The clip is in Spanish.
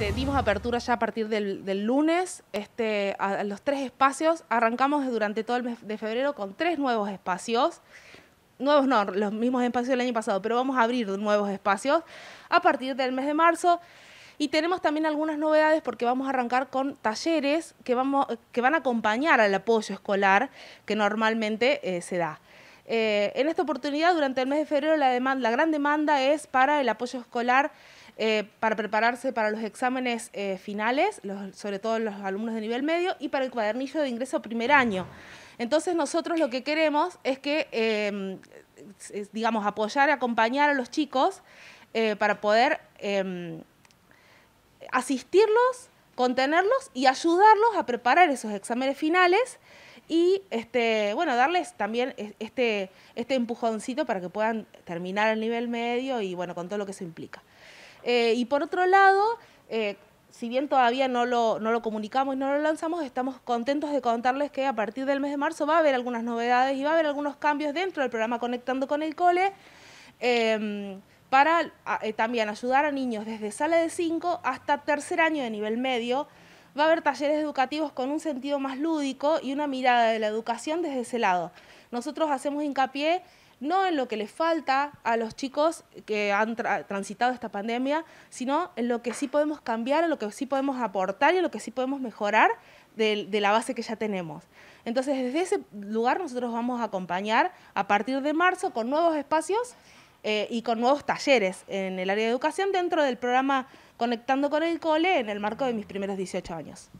Este, dimos apertura ya a partir del, lunes este, a, los tres espacios. Arrancamos durante todo el mes de febrero con tres nuevos espacios. Nuevos no, los mismos espacios del año pasado, pero vamos a abrir nuevos espacios a partir del mes de marzo. Y tenemos también algunas novedades porque vamos a arrancar con talleres que, vamos, que van a acompañar al apoyo escolar que normalmente eh, se da. Eh, en esta oportunidad, durante el mes de febrero, la, demanda, la gran demanda es para el apoyo escolar eh, para prepararse para los exámenes eh, finales, sobre todo los alumnos de nivel medio, y para el cuadernillo de ingreso primer año. Entonces nosotros lo que queremos es que, eh, digamos, apoyar, acompañar a los chicos para poder em, asistirlos, contenerlos y ayudarlos a preparar esos exámenes finales y este, bueno, darles también este, este empujoncito para que puedan terminar el nivel medio y bueno, con todo lo que eso implica. Eh, y por otro lado, eh, si bien todavía no lo, comunicamos y no lo lanzamos, estamos contentos de contarles que a partir del mes de marzo va a haber algunas novedades y va a haber algunos cambios dentro del programa Conectando con el Cole. Em, para eh, también ayudar a niños desde sala de 5 hasta tercer año de nivel medio. Va a haber talleres educativos con un sentido más lúdico y una mirada de la educación desde ese lado. Nosotros hacemos hincapié no en lo que le falta a los chicos que han transitado esta pandemia, sino en lo que sí podemos cambiar, en lo que sí podemos aportar y en lo que sí podemos mejorar de, la base que ya tenemos. Entonces, desde ese lugar nosotros vamos a acompañar a partir de marzo con nuevos espacios eh, y con nuevos talleres en el área de educación dentro del programa Conectando con el Cole en el marco de mis primeros 18 años.